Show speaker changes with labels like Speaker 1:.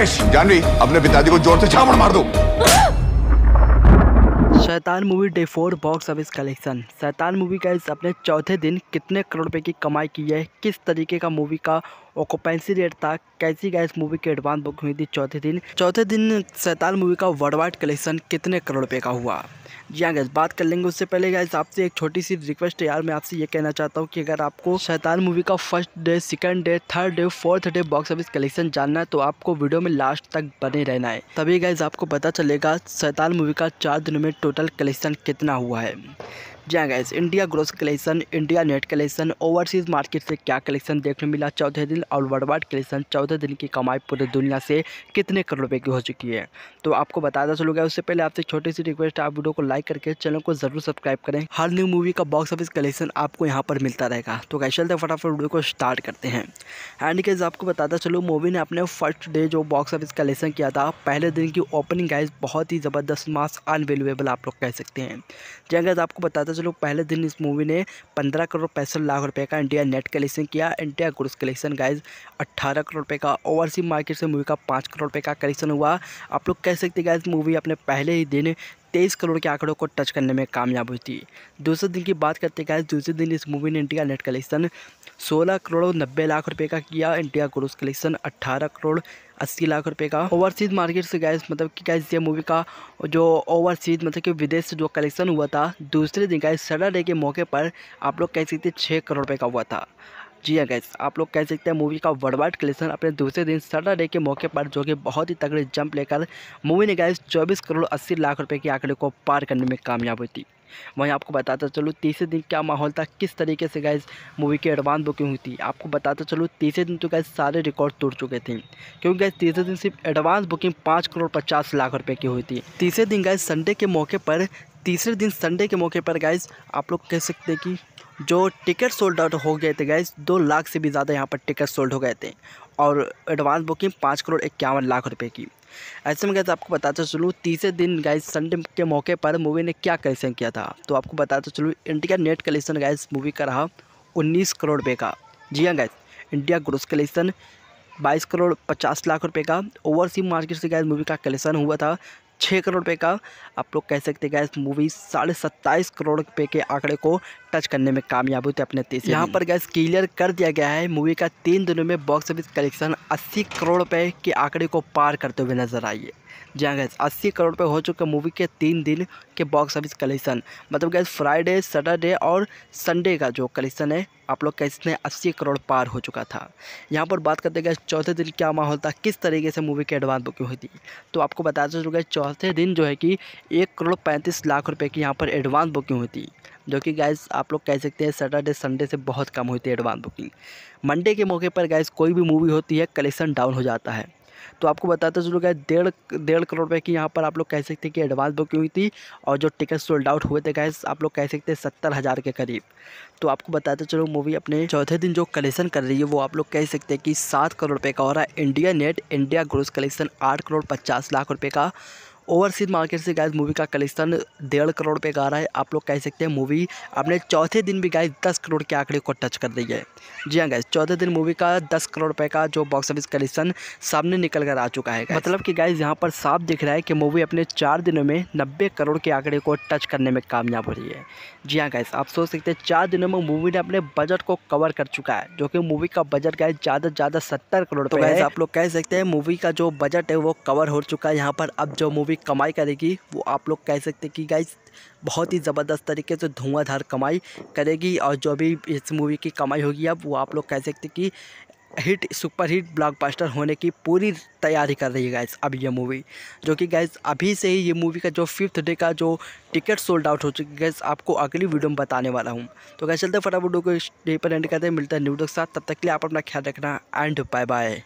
Speaker 1: पेश जानवी अपने पिताजी को जोर से छापड़ मार दो Shaitaan movie day four box office collection Shaitaan movie का इस अपने चौथे दिन कितने करोड़ रुपए की कमाई की है किस तरीके का मूवी का ऑक्यूपेंसी रेट था कैसी गैस मूवी की एडवांस बुक हुई थी चौथे दिन चौथे दिन शैतान मूवी का वर्ल्ड वाइड कलेक्शन कितने करोड़ रुपए का हुआ जी हाँ गैस बात कर लेंगे उससे पहले गैस आपसे एक छोटी सी रिक्वेस्ट है यार मैं आपसे ये कहना चाहता हूँ कि अगर आपको शैतान मूवी का first day second day third day fourth day box office collection जानना है तो आपको वीडियो में लास्ट तक बने रहना है तभी गैस आपको पता चलेगा शैतान मूवी का चार दिनों में टोटल कलेक्शन कितना हुआ है जी guys India gross collection India net collection overseas market से क्या कलेक्शन देखने मिला चौदह दिन और वर्ल्ड वाइड कलेक्शन चौदह दिन की कमाई पूरी दुनिया से कितने करोड़ रुपये की हो चुकी है तो आपको बताता गया उससे पहले आपसे छोटी सी रिक्वेस्ट आप वीडियो को लाइक करके चैनल को जरूर सब्सक्राइब करें हर न्यू मूवी का बॉक्स ऑफिस कलेक्शन आपको यहाँ पर मिलता रहेगा तो कैसे चलते फटाफट वीडियो को स्टार्ट करते हैं एंड गैस आपको बताता चलो मूवी ने अपने फर्स्ट डे जो बॉक्स ऑफिस कलेक्शन किया था पहले दिन की ओपनिंग गाइज बहुत ही ज़बरदस्त मास्क अनवेल्युएबल आप लोग कह सकते हैं जैसे आपको बताता दोस्तों लोग पहले दिन इस मूवी ने पंद्रह करोड़ पैंसठ लाख रुपए का इंडिया नेट कलेक्शन किया इंडिया ग्रोस कलेक्शन गाइज अट्ठारह करोड़ रुपये का ओवरसी मार्केट से मूवी का पाँच करोड़ रुपये का कलेक्शन हुआ आप लोग कह सकते गाइज मूवी अपने पहले ही दिन तेईस करोड़ के आंकड़ों को टच करने में कामयाब हुई थी दूसरे दिन की बात करते गाइज दूसरे दिन इस मूवी ने इंडिया नेट कलेक्शन सोलह करोड़ नब्बे लाख रुपए का किया इंडिया ग्रोस कलेक्शन अट्ठारह करोड़ अस्सी लाख रुपए का ओवरसीज मार्केट से गैस मतलब कि गैस ये मूवी का जो ओवरसीज मतलब कि विदेश से जो कलेक्शन हुआ था दूसरे दिन गैस सैटरडे के मौके पर आप लोग कह सकते छः करोड़ रुपये का हुआ था जी हाँ गैस आप लोग कह सकते हैं मूवी का वर्ल्ड वाइड कलेक्शन अपने दूसरे दिन सैटरडे के मौके पर जो कि बहुत ही तगड़े जंप लेकर मूवी ने गैस 24 करोड़ 80 लाख रुपए के आंकड़े को पार करने में कामयाब हुई थी वहीं आपको बताता चलूँ तीसरे दिन क्या माहौल था किस तरीके से गैस मूवी की एडवांस बुकिंग हुई थी आपको बताता चलूँ तीसरे दिन तो गैस सारे रिकॉर्ड तोड़ चुके थे क्योंकि गैस तीसरे दिन सिर्फ एडवांस बुकिंग पाँच करोड़ पचास लाख रुपये की हुई थी तीसरे दिन गैस संडे के मौके पर तीसरे दिन संडे के मौके पर गाइज आप लोग कह सकते हैं कि जो टिकट सोल्ड आउट हो गए थे गैस दो लाख से भी ज़्यादा यहाँ पर टिकट सोल्ड हो गए थे और एडवांस बुकिंग पाँच करोड़ इक्यावन लाख रुपए की ऐसे में गैस आपको बताते चलूँ तीसरे दिन गैस संडे के मौके पर मूवी ने क्या कलेक्शन किया था तो आपको बताते चलूँ India net collection guys movie का रहा उन्नीस करोड़ रुपये का जी हाँ गैस इंडिया ग्रोस कलेक्शन बाईस करोड़ पचास लाख रुपए का ओवरसी मार्केट से गैस मूवी का कलेक्शन हुआ था छः करोड़ रुपये का आप लोग कह सकते हैं गैस मूवी साढ़े सत्ताईस करोड़ रुपये के आंकड़े को टच करने में कामयाब हुई थी अपने देश यहाँ पर गैस क्लियर कर दिया गया है मूवी का तीन दिनों में बॉक्स ऑफिस कलेक्शन अस्सी करोड़ रुपये के आंकड़े को पार करते हुए नजर आई है जी हाँ गैस अस्सी करोड़ रुपये हो चुके मूवी के तीन दिन के बॉक्स ऑफिस कलेक्शन मतलब गैस फ्राइडे सैटरडे और संडे का जो कलेक्शन है आप लोग कैसे इसने अस्सी करोड़ पार हो चुका था यहाँ पर बात करते गए चौथे दिन क्या माहौल था किस तरीके से मूवी की एडवांस बुकिंग हुई थी तो आपको बताते चलूँगा चौथे दिन जो है कि एक करोड़ पैंतीस लाख रुपये की यहाँ पर एडवांस बुकिंग हुई थी जो कि गैस आप लोग कह सकते हैं सैटरडे संडे से बहुत कम हुई थी एडवांस बुकिंग मंडे के मौके पर गैस कोई भी मूवी होती है कलेक्शन डाउन हो जाता है तो आपको बताते चलो गए डेढ़ डेढ़ करोड़ रुपये की यहाँ पर आप लोग कह सकते हैं कि एडवांस बुकिंग हुई थी और जो टिकट सोल्ड आउट हुए थे गैस आप लोग कह सकते हैं सत्तर हज़ार के करीब तो आपको बताते चलो मूवी अपने चौथे दिन जो कलेक्शन कर रही है वो आप लोग कह सकते हैं कि सात करोड़ रुपये का हो रहा है India net India gross collection आठ करोड़ पचास लाख रुपये का ओवरसीज मार्केट से गायज मूवी का कलेक्शन डेढ़ करोड़ पे गा रहा है आप लोग कह सकते हैं मूवी अपने चौथे दिन भी गाइज दस करोड़ के आंकड़े को टच कर रही है जी हाँ गायज चौथे दिन मूवी का दस करोड़ रुपये का जो बॉक्स ऑफिस कलेक्शन सामने निकल कर आ चुका है मतलब कि गायज यहाँ पर साफ दिख रहा है कि मूवी अपने चार दिनों में नब्बे करोड़ के आंकड़े को टच करने में कामयाब हो रही है जी हाँ गाइज आप सोच सकते हैं चार दिनों में मूवी ने अपने बजट को कवर कर चुका है जो कि मूवी का बजट गाय ज़्यादा से ज़्यादा सत्तर करोड़ तो आप लोग कह सकते हैं मूवी का जो बजट है वो कवर हो चुका है यहाँ पर अब जो मूवी कमाई करेगी वो आप लोग कह सकते हैं कि गाइज बहुत ही ज़बरदस्त तरीके से धुआंधार कमाई करेगी और जो भी इस मूवी की कमाई होगी अब वो आप लोग कह सकते कि हिट सुपर हिट ब्लॉकबस्टर होने की पूरी तैयारी कर रही है गैस अब ये मूवी जो कि गैस अभी से ही ये मूवी का जो फिफ्थ डे का जो टिकट सोल्ड आउट हो चुकी है गैस आपको अगली वीडियो में बताने वाला हूँ तो गैस चलते फटाफट को डे पर एंड करते हैं मिलता है न्यूडो के साथ तब तक के लिए आप अपना ख्याल रखना एंड बाय बाय